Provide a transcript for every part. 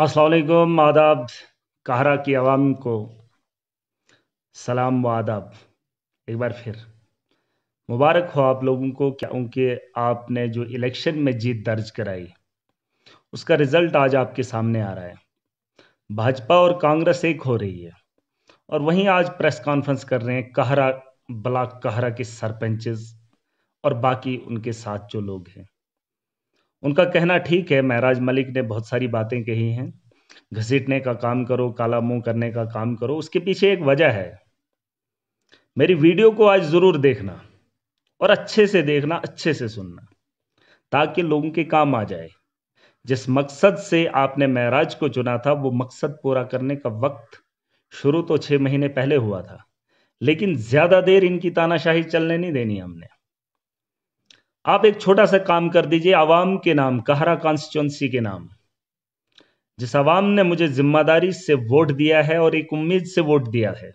असलकुम आदाब कहरा की आवाम को सलाम व आदाब एक बार फिर मुबारक हो आप लोगों को क्योंकि आपने जो इलेक्शन में जीत दर्ज कराई उसका रिज़ल्ट आज आपके सामने आ रहा है भाजपा और कांग्रेस एक हो रही है और वहीं आज प्रेस कॉन्फ्रेंस कर रहे हैं कहरा ब्लाक कहरा के सरपंचेस और बाकी उनके साथ जो लोग हैं उनका कहना ठीक है महराज मलिक ने बहुत सारी बातें कही हैं घसीटने का काम करो काला मुंह करने का काम करो उसके पीछे एक वजह है मेरी वीडियो को आज ज़रूर देखना और अच्छे से देखना अच्छे से सुनना ताकि लोगों के काम आ जाए जिस मकसद से आपने महराज को चुना था वो मकसद पूरा करने का वक्त शुरू तो छः महीने पहले हुआ था लेकिन ज़्यादा देर इनकी तानाशाही चलने नहीं देनी हमने आप एक छोटा सा काम कर दीजिए आवाम के नाम कहरा कॉन्स्टिट्युंसी के नाम जिस आवाम ने मुझे जिम्मेदारी से वोट दिया है और एक उम्मीद से वोट दिया है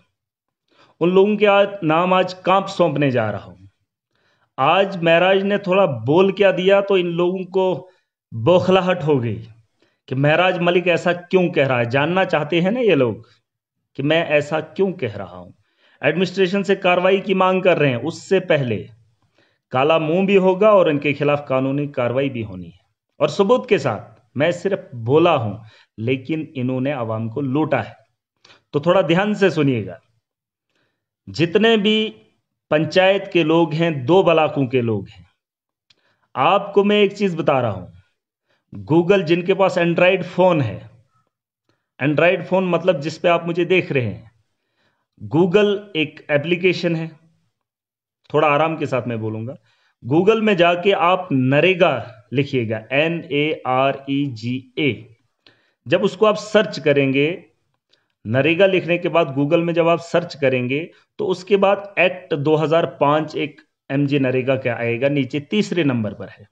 उन लोगों के आज नाम आज कांप सौंपने जा रहा हूं आज महराज ने थोड़ा बोल क्या दिया तो इन लोगों को बौखलाहट हो गई कि महराज मलिक ऐसा क्यों कह रहा है जानना चाहते हैं ना ये लोग कि मैं ऐसा क्यों कह रहा हूं एडमिनिस्ट्रेशन से कार्रवाई की मांग कर रहे हैं उससे पहले काला मुंह भी होगा और इनके खिलाफ कानूनी कार्रवाई भी होनी है और सबूत के साथ मैं सिर्फ बोला हूं लेकिन इन्होंने आवाम को लूटा है तो थोड़ा ध्यान से सुनिएगा जितने भी पंचायत के लोग हैं दो बलाकों के लोग हैं आपको मैं एक चीज बता रहा हूं गूगल जिनके पास एंड्राइड फोन है एंड्राइड फोन मतलब जिसपे आप मुझे देख रहे हैं गूगल एक एप्लीकेशन है थोड़ा आराम के साथ मैं बोलूंगा गूगल में जाके आप नरेगा लिखिएगा एन ए आर ई जी ए जब उसको आप सर्च करेंगे नरेगा लिखने के बाद गूगल में जब आप सर्च करेंगे तो उसके बाद एक्ट 2005 एक एम जी नरेगा का आएगा नीचे तीसरे नंबर पर है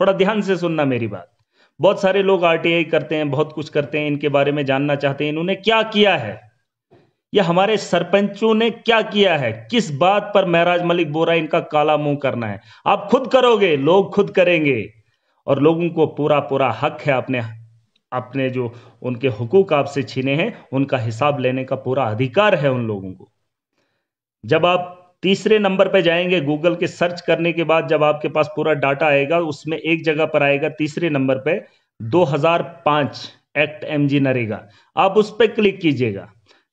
थोड़ा ध्यान से सुनना मेरी बात बहुत सारे लोग आर करते हैं बहुत कुछ करते हैं इनके बारे में जानना चाहते हैं इन्होंने क्या किया है या हमारे सरपंचों ने क्या किया है किस बात पर महराज मलिक बोरा इनका काला मुंह करना है आप खुद करोगे लोग खुद करेंगे और लोगों को पूरा पूरा हक है अपने अपने जो उनके हुकूक आपसे छीने हैं उनका हिसाब लेने का पूरा अधिकार है उन लोगों को जब आप तीसरे नंबर पर जाएंगे गूगल के सर्च करने के बाद जब आपके पास पूरा डाटा आएगा उसमें एक जगह पर आएगा तीसरे नंबर पर 2005 एक्ट एम जी नरेगा आप उस पर क्लिक कीजिएगा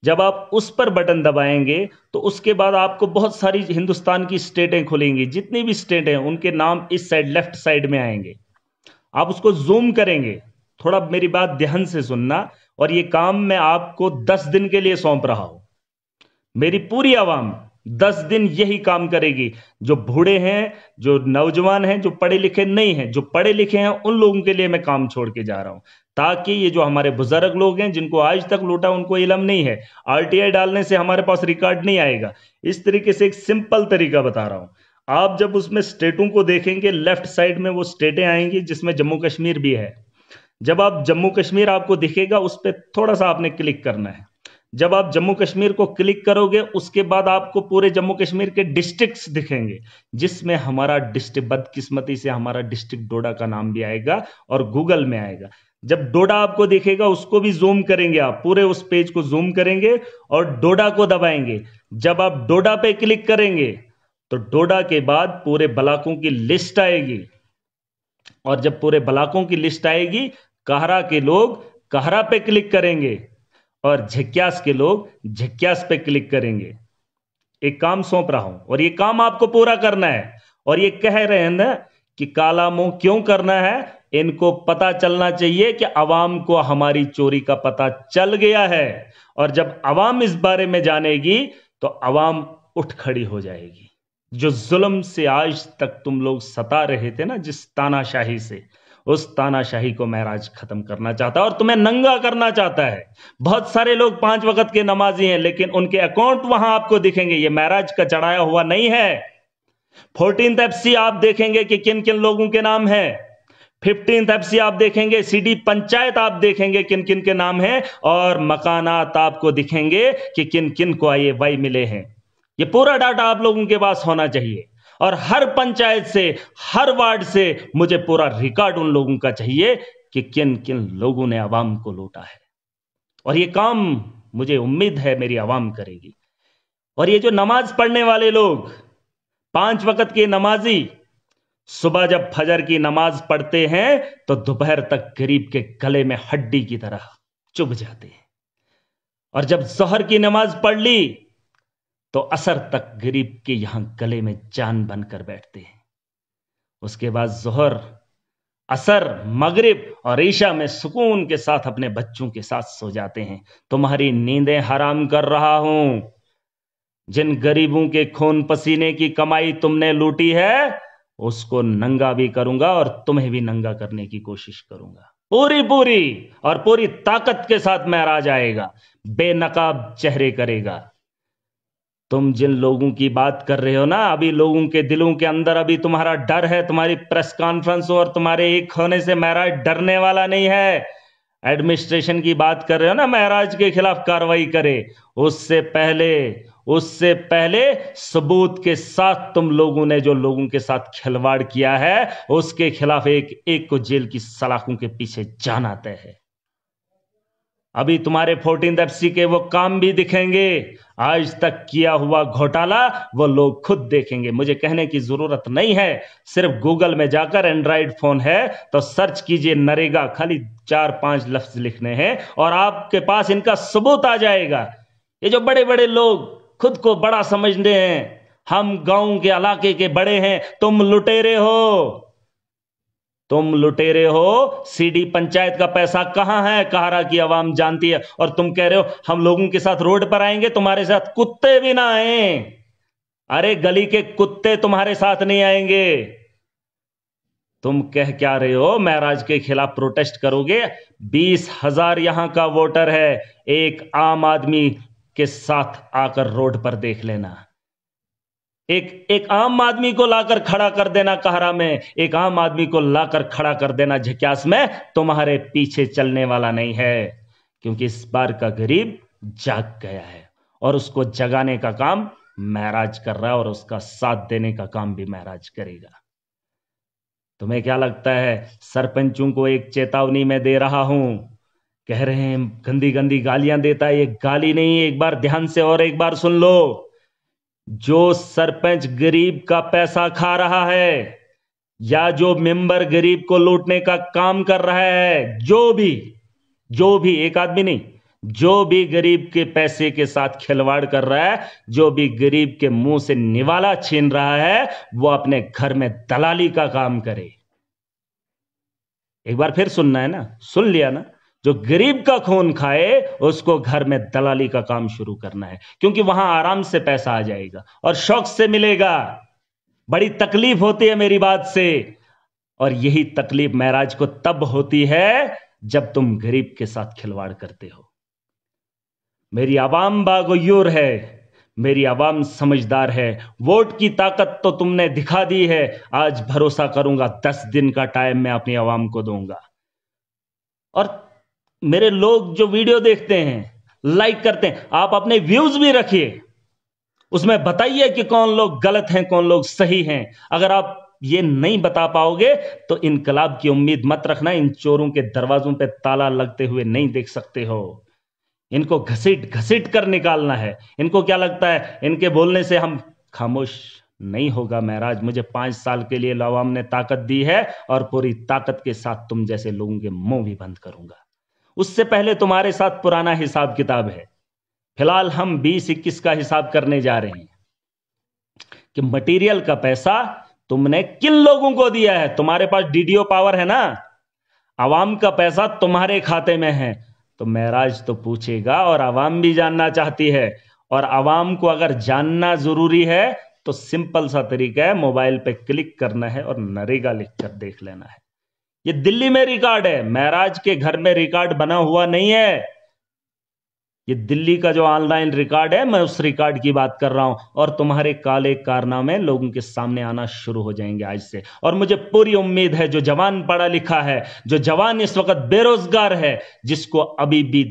जब आप उस पर बटन दबाएंगे तो उसके बाद आपको बहुत सारी हिंदुस्तान की स्टेटें खुलेंगी जितनी भी स्टेट हैं उनके नाम इस साइड लेफ्ट साइड में आएंगे आप उसको जूम करेंगे थोड़ा मेरी बात ध्यान से सुनना और ये काम मैं आपको दस दिन के लिए सौंप रहा हूं मेरी पूरी आवाम दस दिन यही काम करेगी जो बूढ़े हैं जो नौजवान हैं जो पढ़े लिखे नहीं हैं जो पढ़े लिखे हैं उन लोगों के लिए मैं काम छोड़ के जा रहा हूं ताकि ये जो हमारे बुजुर्ग लोग हैं जिनको आज तक लूटा उनको इलम नहीं है आरटीआई डालने से हमारे पास रिकॉर्ड नहीं आएगा इस तरीके से एक सिंपल तरीका बता रहा हूं आप जब उसमें स्टेटों को देखेंगे लेफ्ट साइड में वो स्टेटें आएंगी जिसमें जम्मू कश्मीर भी है जब आप जम्मू कश्मीर आपको दिखेगा उस पर थोड़ा सा आपने क्लिक करना है जब आप जम्मू कश्मीर को क्लिक करोगे उसके बाद आपको पूरे जम्मू कश्मीर के डिस्ट्रिक्ट्स दिखेंगे जिसमें हमारा डिस्ट्रिक्ट बदकिस्मती से हमारा डिस्ट्रिक्ट डोडा का नाम भी आएगा और गूगल में आएगा जब डोडा आपको देखेगा उसको भी जूम करेंगे आप पूरे उस पेज को जूम करेंगे और डोडा को दबाएंगे जब आप डोडा पे क्लिक करेंगे तो डोडा के बाद पूरे ब्लाकों की लिस्ट आएगी और जब पूरे ब्लाकों की लिस्ट आएगी कहरा के लोग कहरा पे क्लिक करेंगे और झक्यास के लोग झक्यास पे क्लिक करेंगे एक काम सौंप रहा हूं और ये काम आपको पूरा करना है और ये कह रहे हैं ना कि काला मुंह क्यों करना है इनको पता चलना चाहिए कि अवाम को हमारी चोरी का पता चल गया है और जब अवाम इस बारे में जानेगी तो अवाम उठ खड़ी हो जाएगी जो जुल्म से आज तक तुम लोग सता रहे थे ना जिस तानाशाही से उस तानाशाही को महराज खत्म करना चाहता है और तुम्हें नंगा करना चाहता है बहुत सारे लोग पांच वक्त के नमाजी हैं लेकिन उनके अकाउंट वहां आपको दिखेंगे ये महराज का चढ़ाया हुआ नहीं है फोर्टीन एफसी आप देखेंगे कि किन किन लोगों के नाम है फिफ्टींथ एफसी आप देखेंगे सिटी पंचायत आप देखेंगे किन किन के नाम है और मकानात आपको दिखेंगे कि किन किन को आई वाई मिले हैं ये पूरा डाटा आप लोगों के पास होना चाहिए और हर पंचायत से हर वार्ड से मुझे पूरा रिकॉर्ड उन लोगों का चाहिए कि किन किन लोगों ने आवाम को लूटा है और ये काम मुझे उम्मीद है मेरी आवाम करेगी और ये जो नमाज पढ़ने वाले लोग पांच वक्त के नमाजी सुबह जब फजर की नमाज पढ़ते हैं तो दोपहर तक गरीब के गले में हड्डी की तरह चुभ जाते हैं और जब जहर की नमाज पढ़ ली तो असर तक गरीब के यहां गले में जान बनकर बैठते हैं उसके बाद जोहर असर मगरिब और ईशा में सुकून के साथ अपने बच्चों के साथ सो जाते हैं तुम्हारी नींदें हराम कर रहा हूं जिन गरीबों के खून पसीने की कमाई तुमने लूटी है उसको नंगा भी करूंगा और तुम्हें भी नंगा करने की कोशिश करूंगा पूरी पूरी और पूरी ताकत के साथ महराज आएगा बेनकाब चेहरे करेगा तुम जिन लोगों की बात कर रहे हो ना अभी लोगों के दिलों के अंदर अभी तुम्हारा डर है तुम्हारी प्रेस कॉन्फ्रेंस और तुम्हारे एक होने से महाराज डरने वाला नहीं है एडमिनिस्ट्रेशन की बात कर रहे हो ना महाराज के खिलाफ कार्रवाई करे उससे पहले उससे पहले सबूत के साथ तुम लोगों ने जो लोगों के साथ खिलवाड़ किया है उसके खिलाफ एक एक को जेल की सलाखों के पीछे जाना तय है अभी तुम्हारे फोर्टीन एफ के वो काम भी दिखेंगे आज तक किया हुआ घोटाला वो लोग खुद देखेंगे मुझे कहने की जरूरत नहीं है सिर्फ गूगल में जाकर एंड्रॉइड फोन है तो सर्च कीजिए नरेगा खाली चार पांच लफ्ज लिखने हैं और आपके पास इनका सबूत आ जाएगा ये जो बड़े बड़े लोग खुद को बड़ा समझते हैं हम गांव के इलाके के बड़े हैं तुम लुटेरे हो तुम लुटेरे हो सीडी पंचायत का पैसा कहां है कहारा की आवाम जानती है और तुम कह रहे हो हम लोगों के साथ रोड पर आएंगे तुम्हारे साथ कुत्ते भी ना आए अरे गली के कुत्ते तुम्हारे साथ नहीं आएंगे तुम कह क्या रहे हो महराज के खिलाफ प्रोटेस्ट करोगे बीस हजार यहां का वोटर है एक आम आदमी के साथ आकर रोड पर देख लेना एक एक आम आदमी को लाकर खड़ा कर देना कहरा में एक आम आदमी को लाकर खड़ा कर देना झक्यास में तुम्हारे पीछे चलने वाला नहीं है क्योंकि इस बार का गरीब जाग गया है और उसको जगाने का काम महराज कर रहा है और उसका साथ देने का काम भी महराज करेगा तुम्हें क्या लगता है सरपंचों को एक चेतावनी में दे रहा हूं कह रहे हैं गंदी गंदी गालियां देता है ये गाली नहीं एक बार ध्यान से और एक बार सुन लो जो सरपंच गरीब का पैसा खा रहा है या जो मेंबर गरीब को लूटने का काम कर रहा है जो भी जो भी एक आदमी नहीं जो भी गरीब के पैसे के साथ खिलवाड़ कर रहा है जो भी गरीब के मुंह से निवाला छीन रहा है वो अपने घर में दलाली का काम करे एक बार फिर सुनना है ना सुन लिया ना जो गरीब का खून खाए उसको घर में दलाली का काम शुरू करना है क्योंकि वहां आराम से पैसा आ जाएगा और शौक से मिलेगा बड़ी तकलीफ होती है मेरी बात से और यही तकलीफ महराज को तब होती है जब तुम गरीब के साथ खिलवाड़ करते हो मेरी आवाम बागोयूर है मेरी आवाम समझदार है वोट की ताकत तो तुमने दिखा दी है आज भरोसा करूंगा दस दिन का टाइम मैं अपनी आवाम को दूंगा और मेरे लोग जो वीडियो देखते हैं लाइक करते हैं आप अपने व्यूज भी रखिए उसमें बताइए कि कौन लोग गलत हैं कौन लोग सही हैं अगर आप ये नहीं बता पाओगे तो इनकलाब की उम्मीद मत रखना इन चोरों के दरवाजों पे ताला लगते हुए नहीं देख सकते हो इनको घसीट घसीट कर निकालना है इनको क्या लगता है इनके बोलने से हम खामोश नहीं होगा महाराज मुझे पांच साल के लिए लवाम ने ताकत दी है और पूरी ताकत के साथ तुम जैसे लोगों के मुंह भी बंद करूंगा उससे पहले तुम्हारे साथ पुराना हिसाब किताब है फिलहाल हम बीस इक्कीस का हिसाब करने जा रहे हैं कि मटेरियल का पैसा तुमने किन लोगों को दिया है तुम्हारे पास डीडीओ पावर है ना आवाम का पैसा तुम्हारे खाते में है तो महराज तो पूछेगा और आवाम भी जानना चाहती है और आवाम को अगर जानना जरूरी है तो सिंपल सा तरीका है मोबाइल पे क्लिक करना है और नरेगा लिखकर देख लेना है ये दिल्ली में रिकॉर्ड है महराज के घर में रिकॉर्ड बना हुआ नहीं है ये दिल्ली का जो ऑनलाइन रिकॉर्ड है मैं उस रिकॉर्ड की बात कर रहा हूं और तुम्हारे काले कारनामे लोगों के सामने आना शुरू हो जाएंगे आज से और मुझे पूरी उम्मीद है जो जवान पढ़ा लिखा है जो जवान इस वक्त बेरोजगार है जिसको अभी भी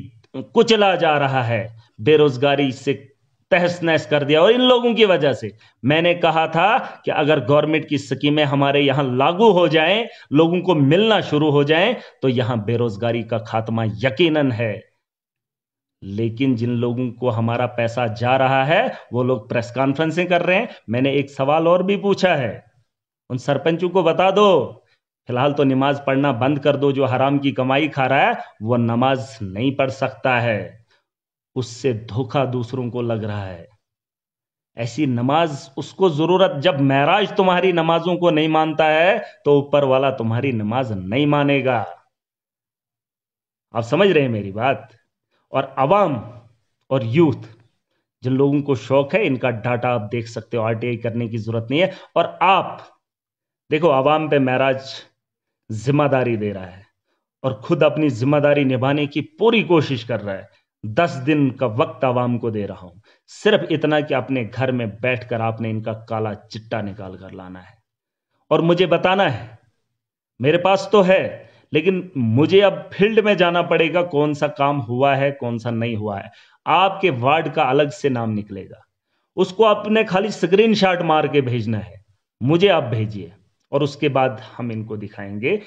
कुचला जा रहा है बेरोजगारी से तहस नहस कर दिया और इन लोगों की वजह से मैंने कहा था कि अगर गवर्नमेंट की स्कीमें हमारे यहां लागू हो जाएं लोगों को मिलना शुरू हो जाएं तो यहां बेरोजगारी का खात्मा यकीनन है लेकिन जिन लोगों को हमारा पैसा जा रहा है वो लोग प्रेस कॉन्फ्रेंसिंग कर रहे हैं मैंने एक सवाल और भी पूछा है उन सरपंचों को बता दो फिलहाल तो नमाज पढ़ना बंद कर दो जो हराम की कमाई खा रहा है वो नमाज नहीं पढ़ सकता है उससे धोखा दूसरों को लग रहा है ऐसी नमाज उसको जरूरत जब महराज तुम्हारी नमाजों को नहीं मानता है तो ऊपर वाला तुम्हारी नमाज नहीं मानेगा आप समझ रहे हैं मेरी बात और आवाम और यूथ जिन लोगों को शौक है इनका डाटा आप देख सकते हो आरटीआई करने की जरूरत नहीं है और आप देखो आवाम पे महराज जिम्मेदारी दे रहा है और खुद अपनी जिम्मेदारी निभाने की पूरी कोशिश कर रहा है दस दिन का वक्त आवाम को दे रहा हूं सिर्फ इतना कि अपने घर में बैठकर आपने इनका काला चिट्टा निकाल कर लाना है और मुझे बताना है मेरे पास तो है लेकिन मुझे अब फील्ड में जाना पड़ेगा कौन सा काम हुआ है कौन सा नहीं हुआ है आपके वार्ड का अलग से नाम निकलेगा उसको आपने खाली स्क्रीन मार के भेजना है मुझे आप भेजिए और उसके बाद हम इनको दिखाएंगे